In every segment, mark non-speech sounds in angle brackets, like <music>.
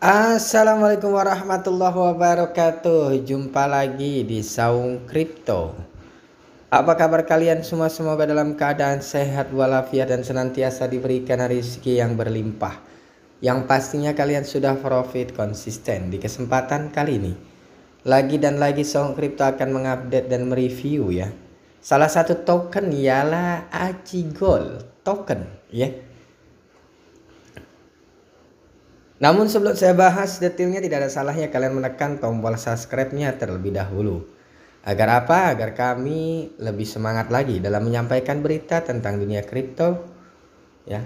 Assalamualaikum warahmatullahi wabarakatuh. Jumpa lagi di Saung Kripto. Apa kabar kalian semua? Semoga dalam keadaan sehat walafiat dan senantiasa diberikan rezeki yang berlimpah. Yang pastinya kalian sudah profit konsisten di kesempatan kali ini. Lagi dan lagi Saung Kripto akan mengupdate dan mereview ya. Salah satu token ialah Gold token ya. Namun sebelum saya bahas detailnya tidak ada salahnya kalian menekan tombol subscribe-nya terlebih dahulu. Agar apa? Agar kami lebih semangat lagi dalam menyampaikan berita tentang dunia kripto. Ya.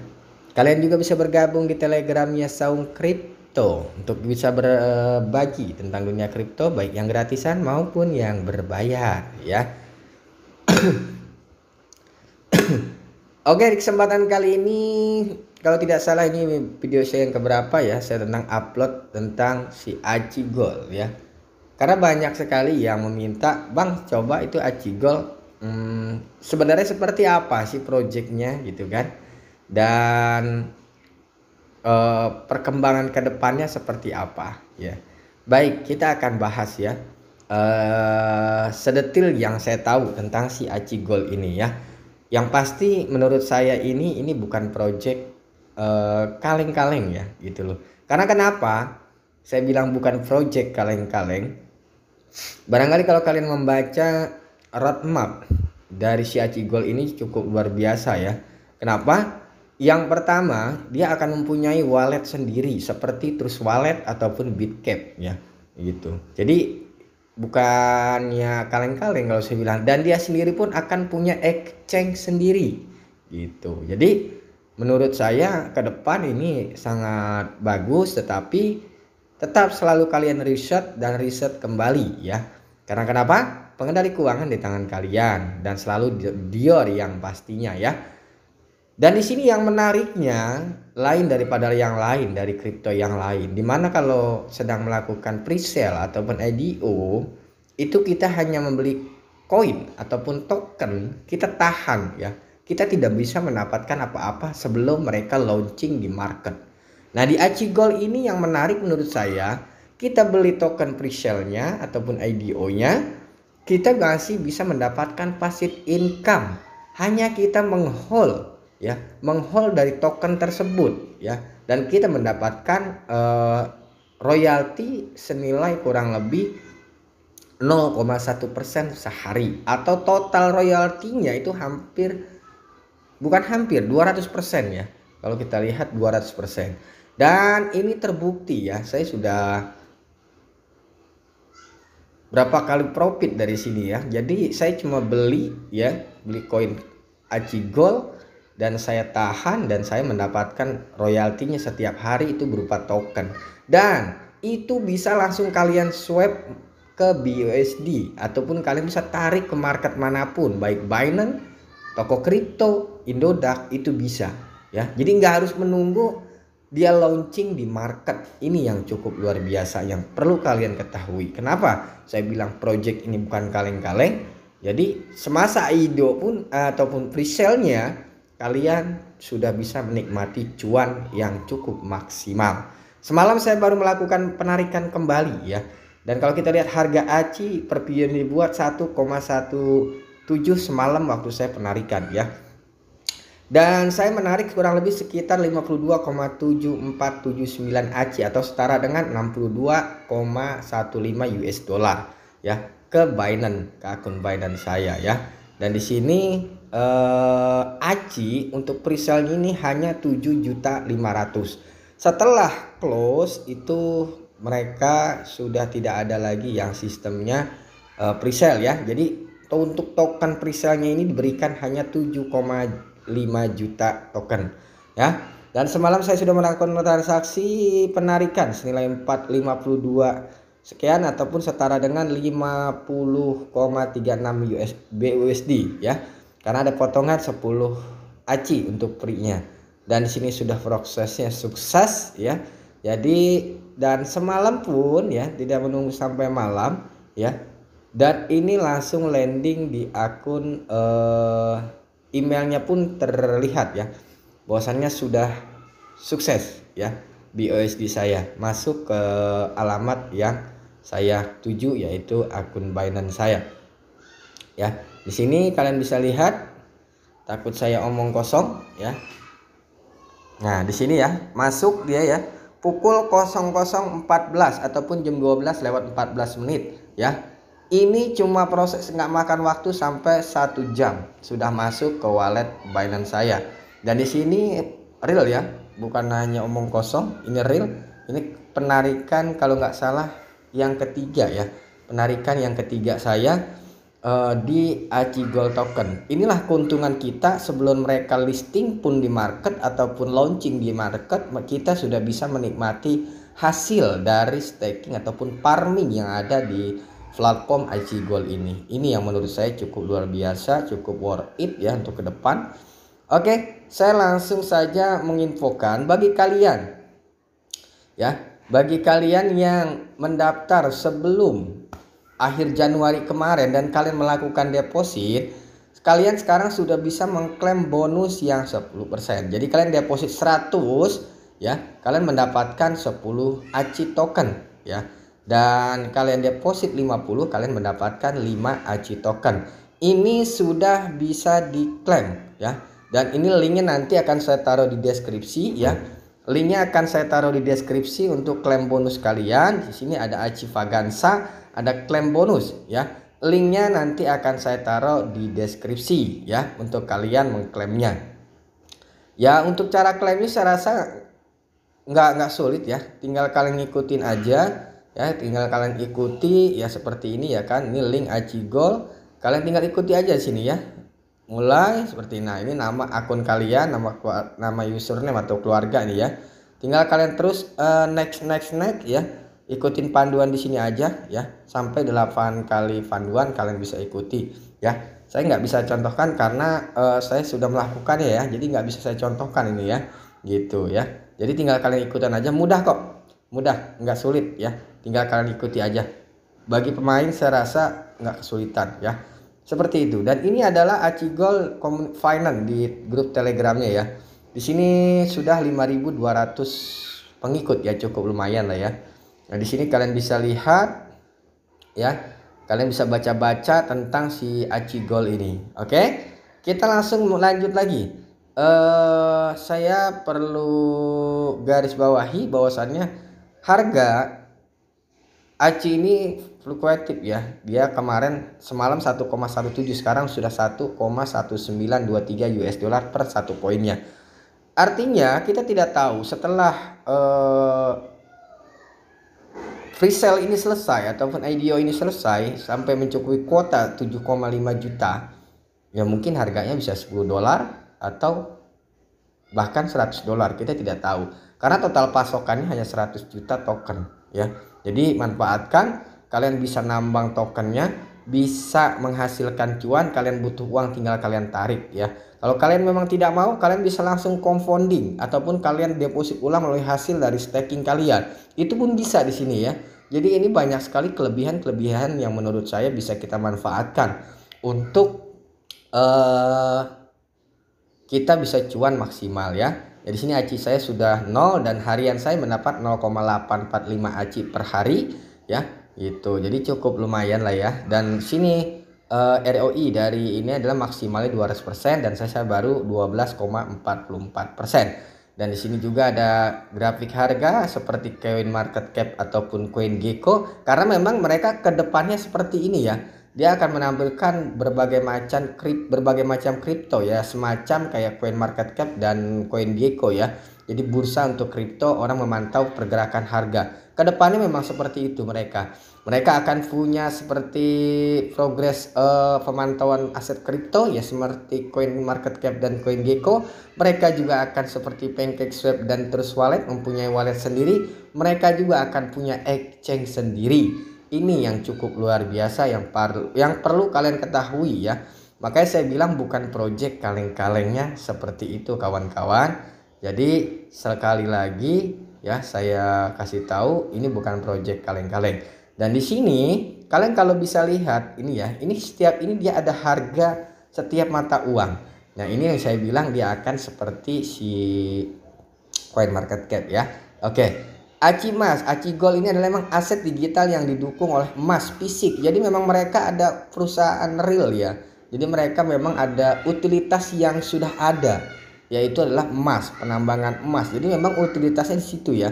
Kalian juga bisa bergabung di telegramnya Saung Kripto untuk bisa berbagi tentang dunia kripto baik yang gratisan maupun yang berbayar ya. <clears throat> Oke, di kesempatan kali ini kalau tidak salah ini video saya yang keberapa ya saya tentang upload tentang si Aci Gold ya karena banyak sekali yang meminta bang coba itu Aci Gold hmm, sebenarnya seperti apa sih projectnya gitu kan dan eh, perkembangan kedepannya seperti apa ya baik kita akan bahas ya eh, sedetil yang saya tahu tentang si Aci Gold ini ya yang pasti menurut saya ini ini bukan project Eh, kaleng-kaleng uh, ya gitu loh. Karena kenapa? Saya bilang bukan project kaleng-kaleng. Barangkali kalau kalian membaca roadmap dari si Acigol ini cukup luar biasa ya. Kenapa? Yang pertama, dia akan mempunyai wallet sendiri seperti terus Wallet ataupun Bitcap ya, gitu. Jadi bukannya kaleng-kaleng kalau saya bilang dan dia sendiri pun akan punya exchange sendiri gitu. Jadi menurut saya ke depan ini sangat bagus tetapi tetap selalu kalian riset dan riset kembali ya. Karena kenapa? Pengendali keuangan di tangan kalian dan selalu Dior yang pastinya ya. Dan di sini yang menariknya lain daripada yang lain dari kripto yang lain. Dimana kalau sedang melakukan pre-sale ataupun IDO itu kita hanya membeli koin ataupun token kita tahan ya kita tidak bisa mendapatkan apa-apa sebelum mereka launching di market. Nah di Aci Gold ini yang menarik menurut saya, kita beli token pre-sale-nya ataupun IDO-nya, kita masih bisa mendapatkan passive income. Hanya kita menghold ya, menghold dari token tersebut ya dan kita mendapatkan uh, royalti senilai kurang lebih 0,1% sehari atau total royaltinya itu hampir bukan hampir 200% ya. Kalau kita lihat 200%. Dan ini terbukti ya, saya sudah berapa kali profit dari sini ya. Jadi saya cuma beli ya, beli koin Aci Gold dan saya tahan dan saya mendapatkan royaltinya setiap hari itu berupa token. Dan itu bisa langsung kalian swap ke BUSD ataupun kalian bisa tarik ke market manapun baik Binance, toko kripto Indodax itu bisa ya. Jadi nggak harus menunggu dia launching di market. Ini yang cukup luar biasa yang perlu kalian ketahui. Kenapa saya bilang project ini bukan kaleng-kaleng? Jadi semasa IDO pun ataupun pre nya kalian sudah bisa menikmati cuan yang cukup maksimal. Semalam saya baru melakukan penarikan kembali ya. Dan kalau kita lihat harga aci per pion dibuat 1,17 semalam waktu saya penarikan ya dan saya menarik kurang lebih sekitar 52,7479 AC atau setara dengan 62,15 US dollar ya ke Binance ke akun Binance saya ya dan di sini eh, aci untuk presale ini hanya 7.500 setelah close itu mereka sudah tidak ada lagi yang sistemnya eh, presale ya. Jadi untuk token presale ini diberikan hanya koma 5 juta token ya. Dan semalam saya sudah melakukan transaksi penarikan senilai 452 sekian ataupun setara dengan 50,36 USB USD ya. Karena ada potongan 10 aci untuk free nya Dan di sini sudah prosesnya sukses ya. Jadi dan semalam pun ya tidak menunggu sampai malam ya. Dan ini langsung landing di akun eh emailnya pun terlihat ya bahwasannya sudah sukses ya BOSD saya masuk ke alamat yang saya tuju yaitu akun Binance saya ya di sini kalian bisa lihat takut saya omong kosong ya nah di sini ya masuk dia ya pukul 00.14 ataupun jam 12 lewat 14 menit ya ini cuma proses nggak makan waktu sampai satu jam sudah masuk ke wallet Binance saya dan di sini real ya bukan hanya omong kosong ini real ini penarikan kalau nggak salah yang ketiga ya penarikan yang ketiga saya uh, di Aci Gold Token inilah keuntungan kita sebelum mereka listing pun di market ataupun launching di market kita sudah bisa menikmati hasil dari staking ataupun farming yang ada di platform IC Gold ini. Ini yang menurut saya cukup luar biasa, cukup worth it ya untuk ke depan. Oke, saya langsung saja menginfokan bagi kalian ya, bagi kalian yang mendaftar sebelum akhir Januari kemarin dan kalian melakukan deposit, kalian sekarang sudah bisa mengklaim bonus yang 10%. Jadi kalian deposit 100 ya, kalian mendapatkan 10 ACI token ya dan kalian deposit 50 kalian mendapatkan 5 AC token ini sudah bisa diklaim ya dan ini linknya nanti akan saya taruh di deskripsi ya linknya akan saya taruh di deskripsi untuk klaim bonus kalian di sini ada aci vagansa ada klaim bonus ya linknya nanti akan saya taruh di deskripsi ya untuk kalian mengklaimnya ya untuk cara klaimnya saya rasa nggak nggak sulit ya tinggal kalian ngikutin aja ya tinggal kalian ikuti ya seperti ini ya kan ini link ajigol kalian tinggal ikuti aja sini ya mulai seperti nah ini nama akun kalian nama nama username atau keluarga ini ya tinggal kalian terus uh, next next next ya ikutin panduan di sini aja ya sampai 8 kali panduan kalian bisa ikuti ya saya nggak bisa contohkan karena uh, saya sudah melakukan ya jadi nggak bisa saya contohkan ini ya gitu ya jadi tinggal kalian ikutan aja mudah kok mudah, nggak sulit ya. Tinggal kalian ikuti aja. Bagi pemain saya rasa nggak kesulitan ya. Seperti itu. Dan ini adalah Acigol Finance di grup Telegramnya ya. Di sini sudah 5.200 pengikut ya cukup lumayan lah ya. Nah, di sini kalian bisa lihat ya. Kalian bisa baca-baca tentang si Acigol ini. Oke. Kita langsung lanjut lagi. uh, saya perlu garis bawahi bahwasannya harga Aci ini fluktuatif ya. Dia kemarin semalam 1,17 sekarang sudah 1,1923 US dollar per satu poinnya. Artinya kita tidak tahu setelah eh, free sale ini selesai ataupun IDO ini selesai sampai mencukupi kuota 7,5 juta ya mungkin harganya bisa 10 dolar atau bahkan 100 dolar kita tidak tahu karena total pasokannya hanya 100 juta token ya jadi manfaatkan kalian bisa nambang tokennya bisa menghasilkan cuan kalian butuh uang tinggal kalian tarik ya kalau kalian memang tidak mau kalian bisa langsung confounding ataupun kalian deposit ulang melalui hasil dari staking kalian itu pun bisa di sini ya jadi ini banyak sekali kelebihan-kelebihan yang menurut saya bisa kita manfaatkan untuk uh, kita bisa cuan maksimal ya Ya di sini aci saya sudah 0 dan harian saya mendapat 0,845 aci per hari ya. itu Jadi cukup lumayan lah ya. Dan sini uh, eh, ROI dari ini adalah maksimalnya 200% dan saya, saya baru 12,44%. Dan di sini juga ada grafik harga seperti Coin Market Cap ataupun Coin Gecko karena memang mereka kedepannya seperti ini ya dia akan menampilkan berbagai macam krip berbagai macam kripto ya semacam kayak coin market cap dan coin gecko ya jadi bursa untuk kripto orang memantau pergerakan harga kedepannya memang seperti itu mereka mereka akan punya seperti progres uh, pemantauan aset kripto ya seperti coin market cap dan coin gecko mereka juga akan seperti Pancake Swap dan terus wallet mempunyai wallet sendiri mereka juga akan punya exchange sendiri ini yang cukup luar biasa yang perlu yang perlu kalian ketahui ya makanya saya bilang bukan project kaleng-kalengnya seperti itu kawan-kawan jadi sekali lagi ya saya kasih tahu ini bukan project kaleng-kaleng dan di sini kalian kalau bisa lihat ini ya ini setiap ini dia ada harga setiap mata uang nah ini yang saya bilang dia akan seperti si coin market cap ya oke okay. Aci Mas, Aci Gold ini adalah memang aset digital yang didukung oleh emas fisik. Jadi memang mereka ada perusahaan real ya. Jadi mereka memang ada utilitas yang sudah ada yaitu adalah emas, penambangan emas. Jadi memang utilitasnya di situ ya.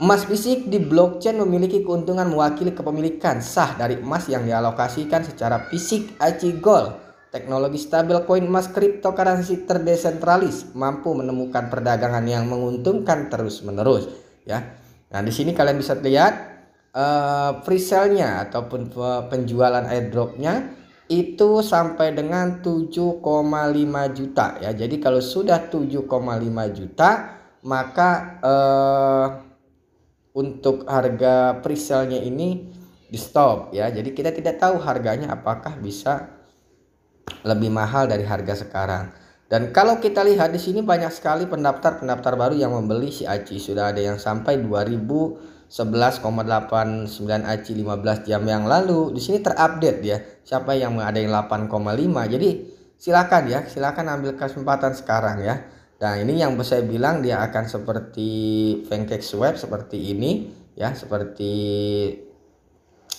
Emas fisik di blockchain memiliki keuntungan mewakili kepemilikan sah dari emas yang dialokasikan secara fisik Aci Gold Teknologi stabil koin emas cryptocurrency terdesentralis mampu menemukan perdagangan yang menguntungkan terus-menerus ya. Nah, di sini kalian bisa lihat uh, eh, sale nya ataupun penjualan airdropnya itu sampai dengan 7,5 juta ya. Jadi kalau sudah 7,5 juta maka uh, untuk harga sale nya ini di stop ya. Jadi kita tidak tahu harganya apakah bisa lebih mahal dari harga sekarang. Dan kalau kita lihat di sini banyak sekali pendaftar-pendaftar baru yang membeli si aci. Sudah ada yang sampai 2011,89 aci 15 jam yang lalu. Di sini terupdate ya. Siapa yang ada yang 8,5. Jadi silakan ya, silakan ambil kesempatan sekarang ya. Dan nah, ini yang saya bilang dia akan seperti pancake swap seperti ini ya, seperti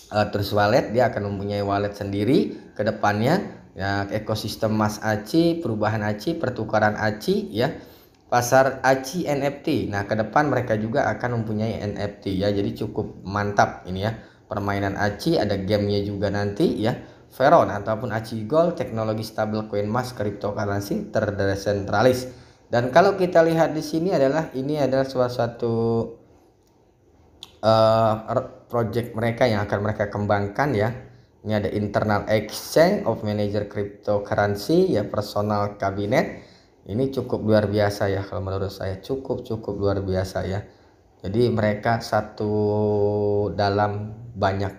uh, eh, terus wallet dia akan mempunyai wallet sendiri ke depannya ya ekosistem Mas Aci, perubahan Aci, pertukaran Aci ya. Pasar Aci NFT. Nah, ke depan mereka juga akan mempunyai NFT ya. Jadi cukup mantap ini ya. Permainan Aci ada gamenya juga nanti ya. Veron ataupun Aci Gold teknologi stablecoin Mas cryptocurrency terdesentralis. Dan kalau kita lihat di sini adalah ini adalah suatu satu uh, project mereka yang akan mereka kembangkan ya ini ada internal exchange of manager cryptocurrency ya personal kabinet ini cukup luar biasa ya kalau menurut saya cukup cukup luar biasa ya jadi mereka satu dalam banyak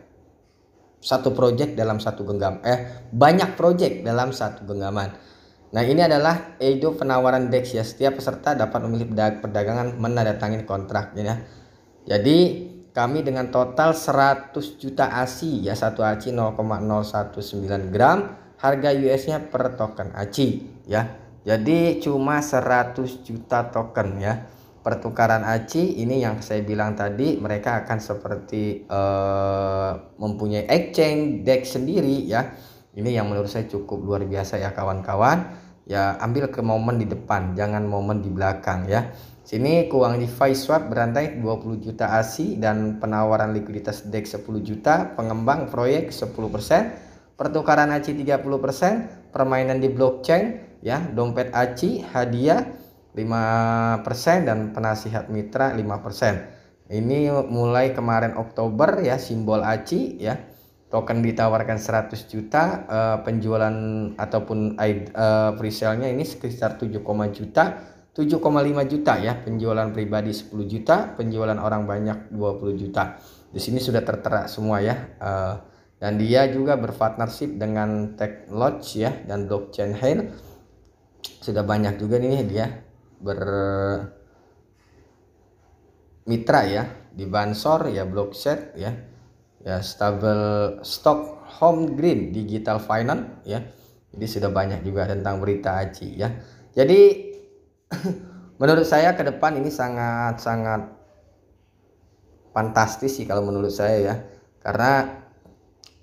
satu project dalam satu genggam eh banyak project dalam satu genggaman nah ini adalah edo penawaran dex ya setiap peserta dapat memilih perdagangan menandatangani kontrak ya jadi kami dengan total 100 juta ASI ya satu ACI 0,019 gram harga US-nya per token ACI ya. Jadi cuma 100 juta token ya. Pertukaran ACI ini yang saya bilang tadi mereka akan seperti eh, mempunyai exchange deck sendiri ya. Ini yang menurut saya cukup luar biasa ya kawan-kawan. Ya ambil ke momen di depan, jangan momen di belakang ya. Sini keuangan DeFi Swap berantai 20 juta ASI dan penawaran likuiditas DEX 10 juta, pengembang proyek 10%, pertukaran ACI 30%, permainan di blockchain, ya, dompet ACI, hadiah 5% dan penasihat mitra 5%. Ini mulai kemarin Oktober ya simbol ACI ya. Token ditawarkan 100 juta, eh, penjualan ataupun eh, pre-sale-nya ini sekitar 7, juta 7,5 juta ya, penjualan pribadi 10 juta, penjualan orang banyak 20 juta. Di sini sudah tertera semua ya. Eh, dan dia juga berpartnership dengan Tech Lodge ya dan Blockchain Hair. Sudah banyak juga nih dia ber mitra ya di Bansor ya Blockset ya. Ya Stable Stock Home Green Digital Finance ya. Jadi sudah banyak juga tentang berita Aci ya. Jadi menurut saya ke depan ini sangat-sangat fantastis sih kalau menurut saya ya. Karena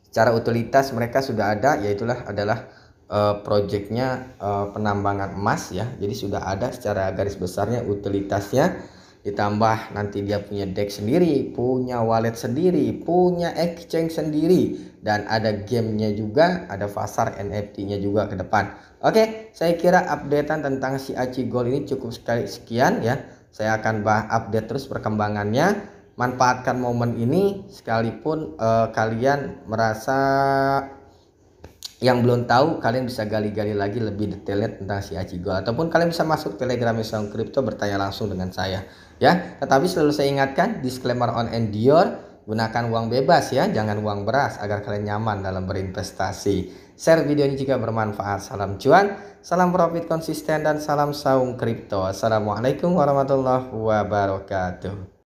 secara utilitas mereka sudah ada yaitulah adalah uh, eh, proyeknya uh, eh, penambangan emas ya. Jadi sudah ada secara garis besarnya utilitasnya ditambah nanti dia punya deck sendiri, punya wallet sendiri, punya exchange sendiri, dan ada gamenya juga, ada pasar NFT-nya juga ke depan. Oke, saya kira updatean tentang si Aci Gold ini cukup sekali sekian ya. Saya akan bah update terus perkembangannya. Manfaatkan momen ini sekalipun eh, kalian merasa yang belum tahu kalian bisa gali-gali lagi lebih detailnya tentang si Acigo ataupun kalian bisa masuk Telegram Sound Crypto bertanya langsung dengan saya ya tetapi selalu saya ingatkan disclaimer on and gunakan uang bebas ya jangan uang beras agar kalian nyaman dalam berinvestasi share video ini jika bermanfaat salam cuan salam profit konsisten dan salam saung kripto assalamualaikum warahmatullahi wabarakatuh